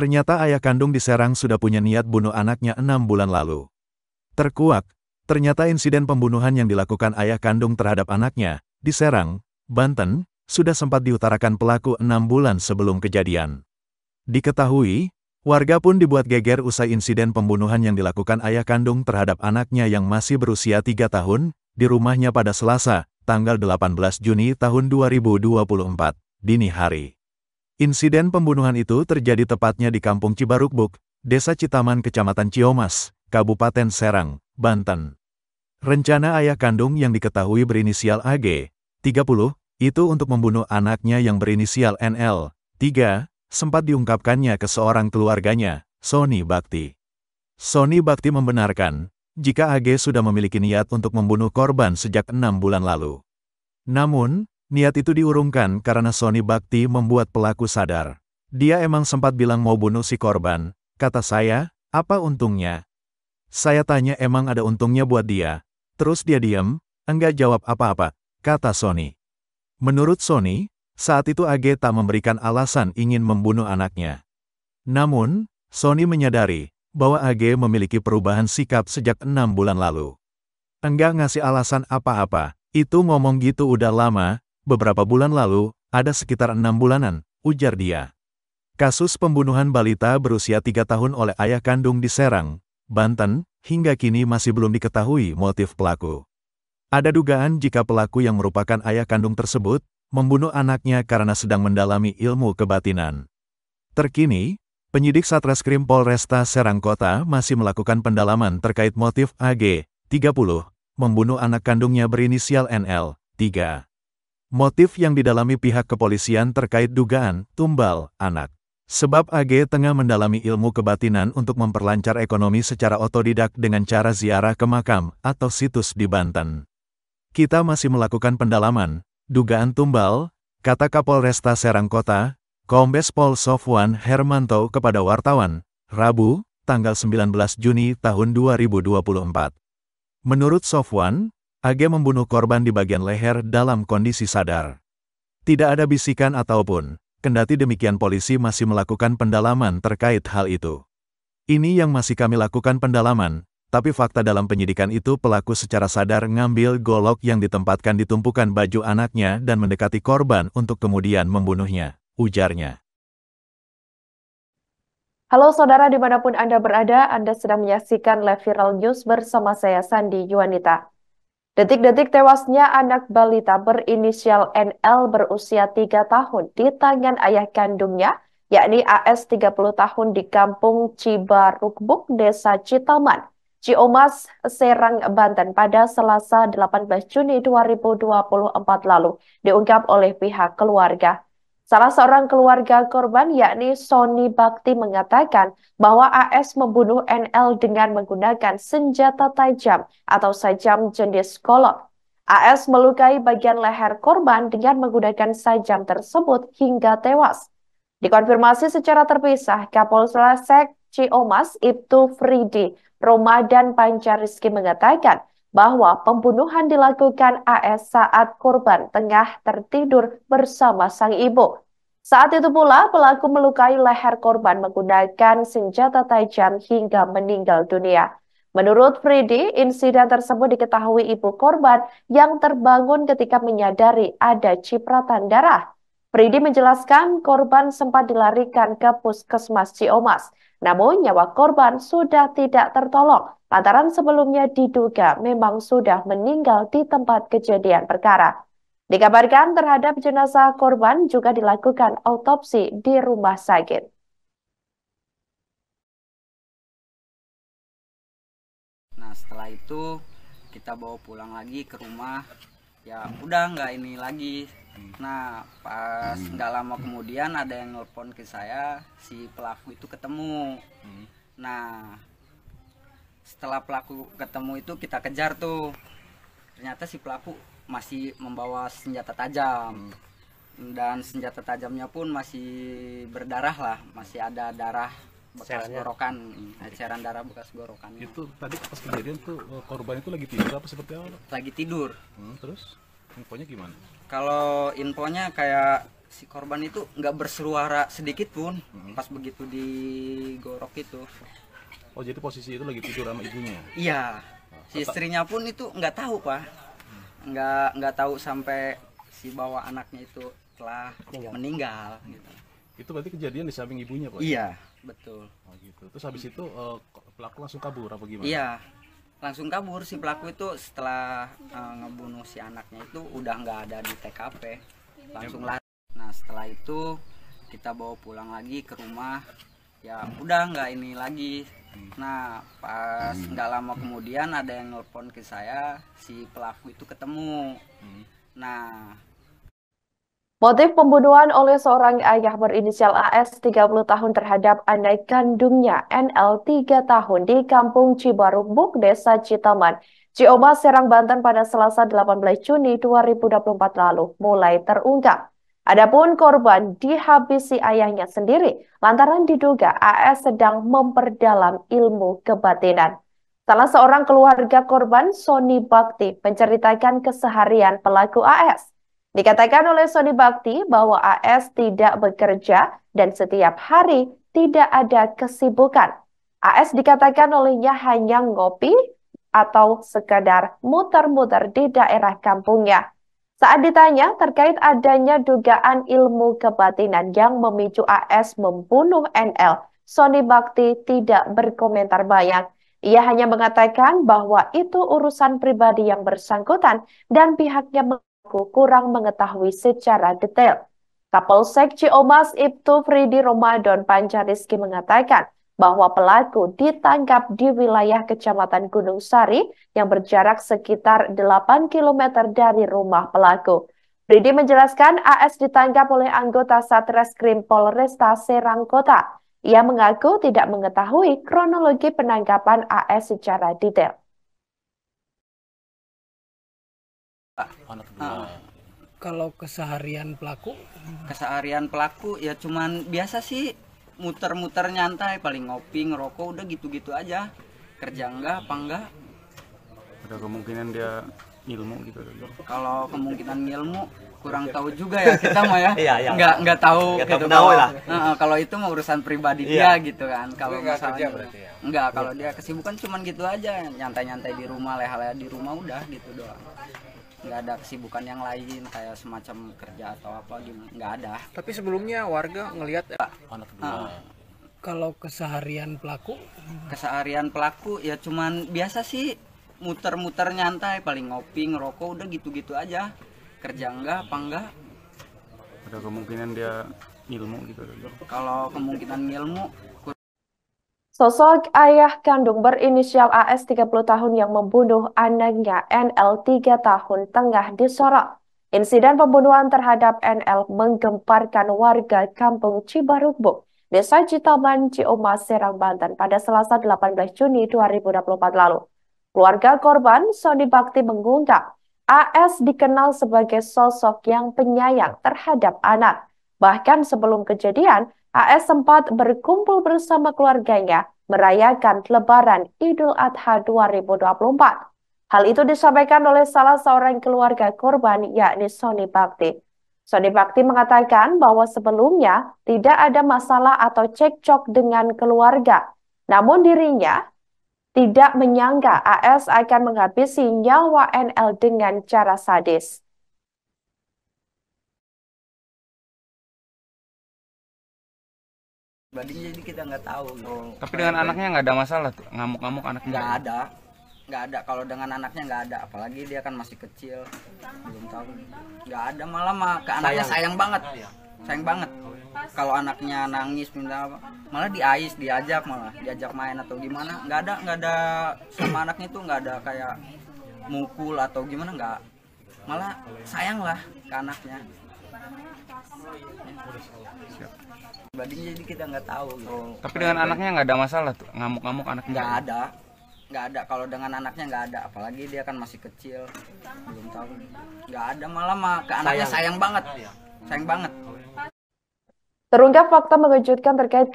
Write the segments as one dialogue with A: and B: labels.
A: Ternyata ayah kandung di Serang sudah punya niat bunuh anaknya enam bulan lalu. Terkuak, ternyata insiden pembunuhan yang dilakukan ayah kandung terhadap anaknya, di Serang, Banten, sudah sempat diutarakan pelaku enam bulan sebelum kejadian. Diketahui, warga pun dibuat geger usai insiden pembunuhan yang dilakukan ayah kandung terhadap anaknya yang masih berusia tiga tahun, di rumahnya pada Selasa, tanggal 18 Juni tahun 2024, dini hari. Insiden pembunuhan itu terjadi tepatnya di Kampung Cibarukbuk, Desa Citaman Kecamatan Ciomas, Kabupaten Serang, Banten. Rencana ayah kandung yang diketahui berinisial AG, 30, itu untuk membunuh anaknya yang berinisial NL, 3, sempat diungkapkannya ke seorang keluarganya, Sony Bakti. Sony Bakti membenarkan, jika AG sudah memiliki niat untuk membunuh korban sejak enam bulan lalu. Namun, Niat itu diurungkan karena Sony Bakti membuat pelaku sadar. Dia emang sempat bilang mau bunuh si korban, kata saya, apa untungnya? Saya tanya emang ada untungnya buat dia, terus dia diam, enggak jawab apa-apa, kata Sony. Menurut Sony, saat itu AG tak memberikan alasan ingin membunuh anaknya. Namun, Sony menyadari bahwa AG memiliki perubahan sikap sejak enam bulan lalu. Enggak ngasih alasan apa-apa, itu ngomong gitu udah lama, Beberapa bulan lalu, ada sekitar enam bulanan, ujar dia. Kasus pembunuhan balita berusia tiga tahun oleh ayah kandung di Serang, Banten, hingga kini masih belum diketahui motif pelaku. Ada dugaan jika pelaku yang merupakan ayah kandung tersebut, membunuh anaknya karena sedang mendalami ilmu kebatinan. Terkini, penyidik Satreskrim Polresta Serang Kota masih melakukan pendalaman terkait motif AG, 30, membunuh anak kandungnya berinisial NL, 3. Motif yang didalami pihak kepolisian terkait dugaan tumbal anak. Sebab AG tengah mendalami ilmu kebatinan untuk memperlancar ekonomi secara otodidak dengan cara ziarah ke makam atau situs di Banten. Kita masih melakukan pendalaman, dugaan tumbal, kata Kapolresta Serang Kota, Kombes Pol Sofwan Hermanto kepada wartawan, Rabu, tanggal 19 Juni tahun 2024. Menurut Sofwan, Age membunuh korban di bagian leher dalam kondisi sadar. Tidak ada bisikan ataupun, kendati demikian polisi masih melakukan pendalaman terkait hal itu. Ini yang masih kami lakukan pendalaman, tapi fakta dalam penyidikan itu pelaku secara sadar ngambil golok yang ditempatkan di tumpukan baju anaknya dan mendekati korban untuk kemudian membunuhnya, ujarnya.
B: Halo saudara dimanapun Anda berada, Anda sedang menyaksikan live viral news bersama saya Sandi Yuanita. Detik-detik tewasnya anak balita berinisial NL berusia 3 tahun di tangan ayah kandungnya, yakni AS 30 tahun di kampung Cibarukbuk, Desa Citaman, Ciomas, Serang, Banten pada Selasa 18 Juni 2024 lalu, diungkap oleh pihak keluarga. Salah seorang keluarga korban yakni Sony Bakti mengatakan bahwa AS membunuh NL dengan menggunakan senjata tajam atau sajam jenis kolok. AS melukai bagian leher korban dengan menggunakan sajam tersebut hingga tewas. Dikonfirmasi secara terpisah, Kapolsek Ciomas Ibtu Fridi, Roma dan mengatakan bahwa pembunuhan dilakukan AS saat korban tengah tertidur bersama sang ibu. Saat itu pula pelaku melukai leher korban menggunakan senjata tajam hingga meninggal dunia. Menurut Freddy, insiden tersebut diketahui ibu korban yang terbangun ketika menyadari ada cipratan darah. Freddy menjelaskan korban sempat dilarikan ke puskesmas Ciomas, namun nyawa korban sudah tidak tertolong lantaran sebelumnya diduga memang sudah meninggal di tempat kejadian perkara. Dikabarkan terhadap jenazah korban juga dilakukan autopsi di rumah sakit.
C: Nah setelah itu kita bawa pulang lagi ke rumah ya udah nggak ini lagi nah pas nggak lama kemudian ada yang nelfon ke saya si pelaku itu ketemu hmm. nah setelah pelaku ketemu itu kita kejar tuh ternyata si pelaku masih membawa senjata tajam hmm. dan senjata tajamnya pun masih berdarah lah masih ada darah bekas gorokan cairan darah bekas gorokan
B: itu tadi pas kejadian tuh eh, korban
C: itu lagi tidur apa seperti apa lagi tidur hmm, terus infonya gimana kalau infonya kayak si korban itu nggak bersuara sedikit pun hmm. pas begitu
A: digorok itu Oh jadi posisi itu lagi tidur sama ibunya? Ya?
C: Iya. Nah, si istrinya pun itu nggak tahu pak, nggak nggak tahu sampai si bawa anaknya itu telah meninggal. meninggal gitu. Itu berarti kejadian di samping ibunya pak? Ya? Iya betul. Oh gitu. Terus habis itu
A: eh, pelaku langsung kabur apa
C: gimana? Iya langsung kabur si pelaku itu setelah uh, ngebunuh si anaknya itu udah nggak ada di TKP langsung lari. Nah setelah itu kita bawa pulang lagi ke rumah ya udah nggak ini lagi nah pas nggak lama kemudian ada yang nelpon ke saya si pelaku itu ketemu nah
B: Motif pembunuhan oleh seorang ayah berinisial AS 30 tahun terhadap anak kandungnya NL 3 tahun di Kampung Cibarubuk, Desa Citaman, Cioba, Serang, Banten pada Selasa 18 Juni 2024 lalu mulai terungkap. Adapun korban dihabisi ayahnya sendiri lantaran diduga AS sedang memperdalam ilmu kebatinan. Salah seorang keluarga korban, Sony Bakti, menceritakan keseharian pelaku AS. Dikatakan oleh Sony Bakti bahwa AS tidak bekerja dan setiap hari tidak ada kesibukan. AS dikatakan olehnya hanya ngopi atau sekadar muter-muter di daerah kampungnya. Saat ditanya terkait adanya dugaan ilmu kebatinan yang memicu AS membunuh NL, Sony Bakti tidak berkomentar banyak. Ia hanya mengatakan bahwa itu urusan pribadi yang bersangkutan dan pihaknya mengaku kurang mengetahui secara detail. Kapolsek Ciomas Ibtu Fridi Romadon Pancariski mengatakan, bahwa pelaku ditangkap di wilayah Kecamatan Gunung Sari yang berjarak sekitar 8 km dari rumah pelaku. Bridi menjelaskan AS ditangkap oleh anggota Satreskrim Polresta Serang Kota. Ia mengaku tidak mengetahui kronologi penangkapan AS secara detail.
C: Ah, kalau keseharian pelaku? Keseharian pelaku ya cuman biasa sih muter-muter nyantai paling ngopi ngerokok udah gitu-gitu aja kerja enggak apa enggak ada kemungkinan dia ilmu gitu kalau kemungkinan ilmu kurang tahu juga ya kita mau ya iya, iya. nggak nggak tahu nggak gitu tahu kalau, lah. Uh, kalau itu mau urusan pribadi iya. dia gitu kan kalau misalnya ya. nggak kalau dia kesibukan cuman gitu aja nyantai-nyantai di rumah leha-leha di rumah udah gitu doang nggak ada kesibukan yang lain kayak semacam kerja atau apa gitu nggak ada tapi sebelumnya warga ngelihat ya, anak uh, kalau keseharian pelaku keseharian pelaku ya cuman biasa sih muter-muter nyantai paling ngopi ngerokok udah gitu-gitu aja kerja enggak apa enggak ada kemungkinan dia ilmu gitu kalau kemungkinan ilmu
B: Sosok ayah kandung berinisial AS 30 tahun yang membunuh anaknya NL 3 tahun tengah disorot. Insiden pembunuhan terhadap NL menggemparkan warga kampung Cibarubuk, Desa Citaman, Ciomas, Serang, Banten pada Selasa 18 Juni 2024 lalu. Keluarga korban, Sony Bakti mengungkap, AS dikenal sebagai sosok yang penyayang terhadap anak. Bahkan sebelum kejadian, AS sempat berkumpul bersama keluarganya merayakan Lebaran Idul Adha 2024. Hal itu disampaikan oleh salah seorang keluarga korban, yakni Sony Bakti. Sony Bakti mengatakan bahwa sebelumnya tidak ada masalah atau cekcok dengan keluarga. Namun dirinya tidak menyangka AS akan menghabisi nyawa NL dengan cara sadis.
C: banding jadi kita nggak tahu gitu. tapi dengan anaknya nggak ada masalah tuh ngamuk-ngamuk anaknya nggak ada nggak ada kalau dengan anaknya nggak ada apalagi dia kan masih kecil belum tahu nggak ada malah mah ke anaknya sayang banget sayang banget kalau anaknya nangis minta apa malah diais diajak malah diajak main atau gimana nggak ada nggak ada sama anaknya tuh nggak ada kayak mukul atau gimana nggak malah sayang lah ke anaknya Siap badinya jadi kita nggak tahu gitu. Oh, tapi dengan anaknya nggak ada masalah tuh ngamuk-ngamuk anak nggak ada nggak ada kalau dengan anaknya nggak ada apalagi dia kan masih kecil belum tahu nggak ada malah mah ke anaknya sayang, banget sayang banget
B: terungkap fakta mengejutkan terkait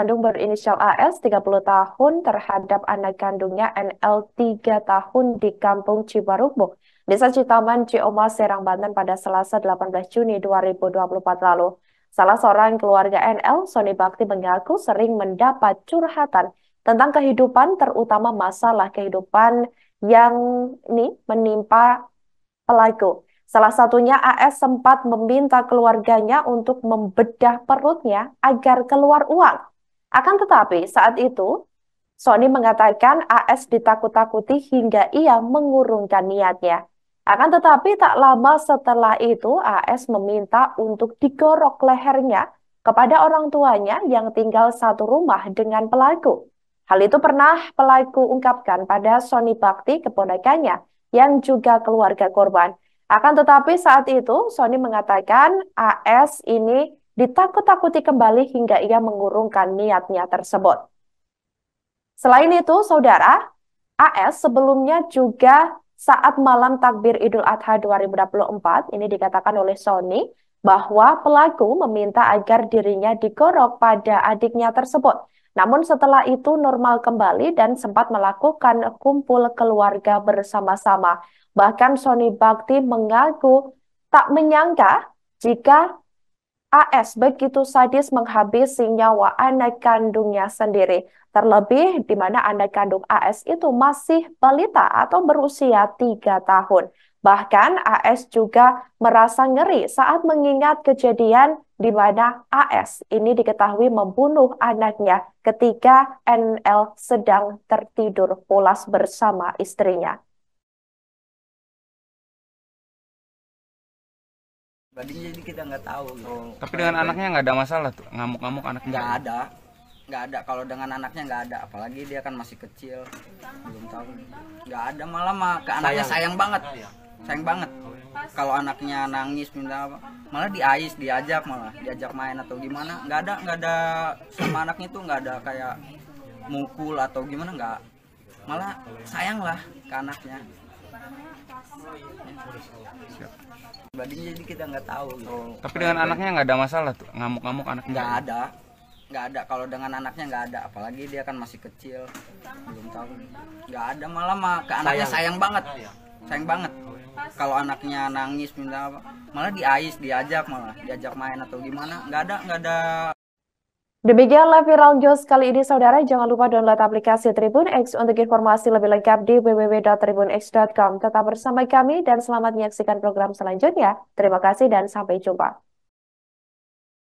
B: kandung berinisial AS 30 tahun terhadap anak kandungnya NL 3 tahun di kampung Cibarukbuk Desa Citaman, Ciomas, Serang, Banten pada Selasa 18 Juni 2024 lalu. Salah seorang keluarga NL, Sony Bakti mengaku sering mendapat curhatan tentang kehidupan terutama masalah kehidupan yang ini menimpa pelaku. Salah satunya AS sempat meminta keluarganya untuk membedah perutnya agar keluar uang. Akan tetapi saat itu, Sony mengatakan AS ditakut-takuti hingga ia mengurungkan niatnya. Akan tetapi tak lama setelah itu AS meminta untuk digorok lehernya kepada orang tuanya yang tinggal satu rumah dengan pelaku. Hal itu pernah pelaku ungkapkan pada Sony Bakti keponakannya yang juga keluarga korban. Akan tetapi saat itu Sony mengatakan AS ini ditakut-takuti kembali hingga ia mengurungkan niatnya tersebut. Selain itu, saudara, AS sebelumnya juga saat malam takbir Idul Adha 2024 ini dikatakan oleh Sony bahwa pelaku meminta agar dirinya digorok pada adiknya tersebut. Namun setelah itu normal kembali dan sempat melakukan kumpul keluarga bersama-sama. Bahkan Sony Bakti mengaku tak menyangka jika AS begitu sadis menghabisi nyawa anak kandungnya sendiri. Terlebih di mana anak kandung AS itu masih balita atau berusia 3 tahun. Bahkan AS juga merasa ngeri saat mengingat kejadian di mana AS ini diketahui membunuh anaknya ketika NL sedang tertidur pulas bersama istrinya.
C: badinya jadi kita nggak tahu gitu. Oh, Tapi dengan kayak... anaknya nggak ada masalah tuh, ngamuk-ngamuk anaknya. nggak ada, nggak ada. Kalau dengan anaknya nggak ada, apalagi dia kan masih kecil, belum tahu. Nggak ada malah mah ke anaknya sayang banget, sayang banget. Kalau anaknya nangis minta apa, malah diais, diajak malah, diajak main atau gimana, nggak ada, nggak ada sama anaknya tuh nggak ada kayak mukul atau gimana nggak, malah sayang lah ke anaknya. Badinya jadi kita nggak tahu gitu. Oh, tapi dengan anaknya nggak ada masalah tuh, ngamuk-ngamuk anaknya. nggak ada. Nggak ada kalau dengan anaknya nggak ada, apalagi dia kan masih kecil. Belum tahu. Nggak ada malah mah ke anaknya sayang banget. Sayang banget. Kalau anaknya nangis minta apa, malah diais, diajak malah, diajak main atau gimana, nggak ada, nggak ada
B: Demikianlah viral news kali ini saudara. Jangan lupa download aplikasi Tribun X untuk informasi lebih lengkap di www.tribunx.com. Tetap bersama kami dan selamat menyaksikan program selanjutnya. Terima kasih dan sampai jumpa.